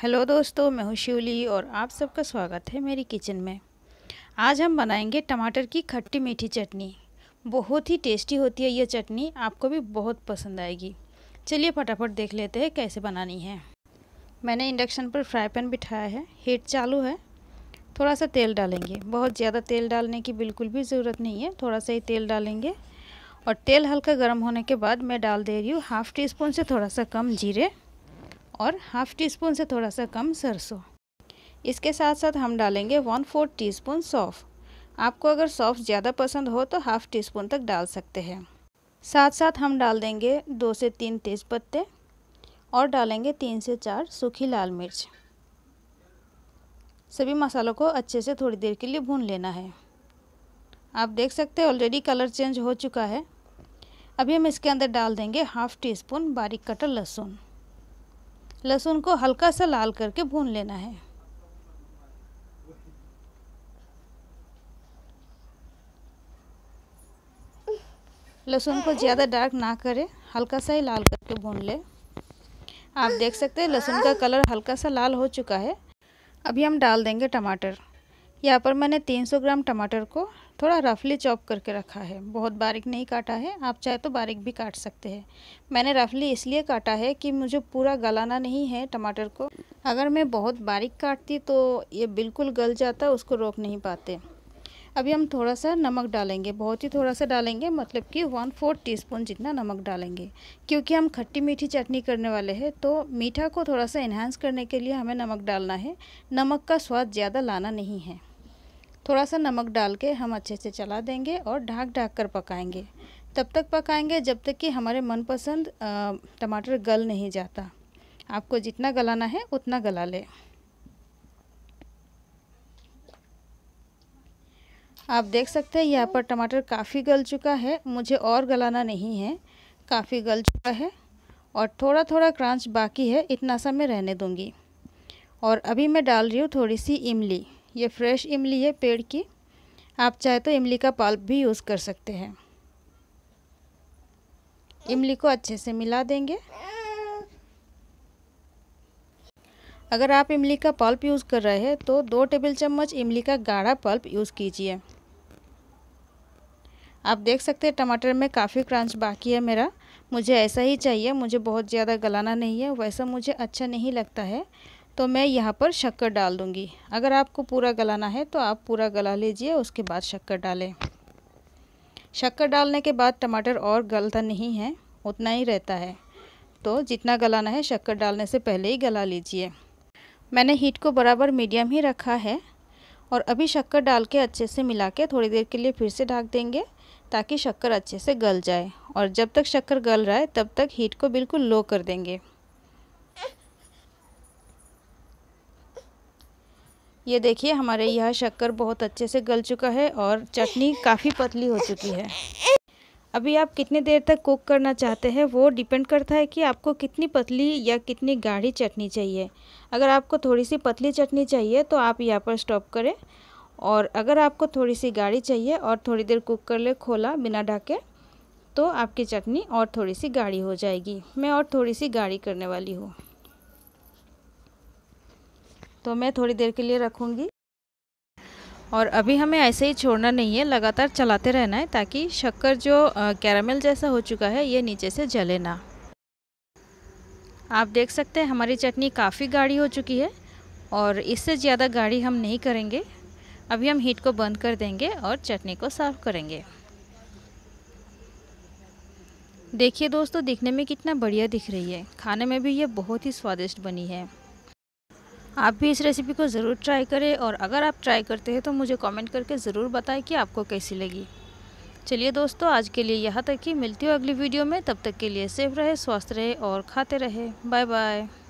hello दोस्तों मैं हूँ शिवली और आप सबका स्वागत है मेरी किचन में आज हम बनाएंगे टमाटर की खट्टी मीठी चटनी बहुत ही टेस्टी होती है यह चटनी आपको भी बहुत पसंद आएगी चलिए फटाफट देख लेते हैं कैसे बनानी है मैंने इंडक्शन पर फ्राई पैन बिठाया है हीट चालू है थोड़ा सा तेल डालेंगे बहुत ज़्यादा तेल डालने की बिल्कुल भी ज़रूरत नहीं है थोड़ा सा ही तेल डालेंगे और तेल हल्का गर्म होने के बाद मैं डाल दे रही हूँ हाफ़ टी स्पून से थोड़ा सा कम जीरे और हाफ़ टी स्पून से थोड़ा सा कम सरसों इसके साथ साथ हम डालेंगे वन फोर टी स्पून सौफ़ आपको अगर सौफ़ ज़्यादा पसंद हो तो हाफ़ टी स्पून तक डाल सकते हैं साथ साथ हम डाल देंगे दो से तीन तेज़ पत्ते और डालेंगे तीन से चार सूखी लाल मिर्च सभी मसालों को अच्छे से थोड़ी देर के लिए भून लेना है आप देख सकते हैं ऑलरेडी कलर चेंज हो चुका है अभी हम इसके अंदर डाल देंगे हाफ़ टी स्पून बारीक कटर लहसुन लहसुन को हल्का सा लाल करके भून लेना है लहसुन को ज़्यादा डार्क ना करें हल्का सा ही लाल करके भून ले आप देख सकते हैं लहसुन का कलर हल्का सा लाल हो चुका है अभी हम डाल देंगे टमाटर यहाँ पर मैंने 300 ग्राम टमाटर को थोड़ा रफली चॉप करके रखा है बहुत बारीक नहीं काटा है आप चाहे तो बारीक भी काट सकते हैं मैंने रफली इसलिए काटा है कि मुझे पूरा गलाना नहीं है टमाटर को अगर मैं बहुत बारीक काटती तो ये बिल्कुल गल जाता उसको रोक नहीं पाते अभी हम थोड़ा सा नमक डालेंगे बहुत ही थोड़ा सा डालेंगे मतलब कि वन फोर्थ टीस्पून जितना नमक डालेंगे क्योंकि हम खट्टी मीठी चटनी करने वाले हैं तो मीठा को थोड़ा सा इन्हांस करने के लिए हमें नमक डालना है नमक का स्वाद ज़्यादा लाना नहीं है थोड़ा सा नमक डाल के हम अच्छे से चला देंगे और ढाक ढाक कर पकाएंगे तब तक पकाएंगे जब तक कि हमारे मनपसंद टमाटर गल नहीं जाता आपको जितना गलाना है उतना गला लें आप देख सकते हैं यहाँ पर टमाटर काफ़ी गल चुका है मुझे और गलाना नहीं है काफ़ी गल चुका है और थोड़ा थोड़ा क्रंच बाकी है इतना सा मैं रहने दूँगी और अभी मैं डाल रही हूँ थोड़ी सी इमली ये फ्रेश इमली है पेड़ की आप चाहे तो इमली का पल्प भी यूज़ कर सकते हैं इमली को अच्छे से मिला देंगे अगर आप इमली का पल्प यूज़ कर रहे हैं तो दो टेबल चम्मच इमली का गाढ़ा पल्प यूज़ कीजिए आप देख सकते हैं टमाटर में काफ़ी क्रंच बाकी है मेरा मुझे ऐसा ही चाहिए मुझे बहुत ज़्यादा गलाना नहीं है वैसा मुझे अच्छा नहीं लगता है तो मैं यहाँ पर शक्कर डाल दूँगी अगर आपको पूरा गलाना है तो आप पूरा गला लीजिए उसके बाद शक्कर डालें शक्कर डालने के बाद टमाटर और गलता नहीं है उतना ही रहता है तो जितना गलाना है शक्कर डालने से पहले ही गला लीजिए मैंने हीट को बराबर मीडियम ही रखा है और अभी शक्कर डाल के अच्छे से मिला के थोड़ी देर के लिए फिर से ढाक देंगे ताकि शक्कर अच्छे से गल जाए और जब तक शक्कर गल रहा है तब तक हीट को बिल्कुल लो कर देंगे ये देखिए हमारे यह शक्कर बहुत अच्छे से गल चुका है और चटनी काफ़ी पतली हो चुकी है अभी आप कितने देर तक कुक करना चाहते हैं वो डिपेंड करता है कि आपको कितनी पतली या कितनी गाढ़ी चटनी चाहिए अगर आपको थोड़ी सी पतली चटनी चाहिए तो आप यहाँ पर स्टॉप करें और अगर आपको थोड़ी सी गाढ़ी चाहिए और थोड़ी देर कुक कर ले खोला बिना ढके तो आपकी चटनी और थोड़ी सी गाढ़ी हो जाएगी मैं और थोड़ी सी गाढ़ी करने वाली हूँ तो मैं थोड़ी देर के लिए रखूँगी और अभी हमें ऐसे ही छोड़ना नहीं है लगातार चलाते रहना है ताकि शक्कर जो कैरामल जैसा हो चुका है ये नीचे से जले ना आप देख सकते हैं हमारी चटनी काफ़ी गाढ़ी हो चुकी है और इससे ज़्यादा गाढ़ी हम नहीं करेंगे अभी हम हीट को बंद कर देंगे और चटनी को सर्व करेंगे देखिए दोस्तों दिखने में कितना बढ़िया दिख रही है खाने में भी ये बहुत ही स्वादिष्ट बनी है आप भी इस रेसिपी को ज़रूर ट्राई करें और अगर आप ट्राई करते हैं तो मुझे कमेंट करके ज़रूर बताएं कि आपको कैसी लगी चलिए दोस्तों आज के लिए यहाँ तक ही मिलती हो अगली वीडियो में तब तक के लिए सेफ रहे स्वस्थ रहे और खाते रहे बाय बाय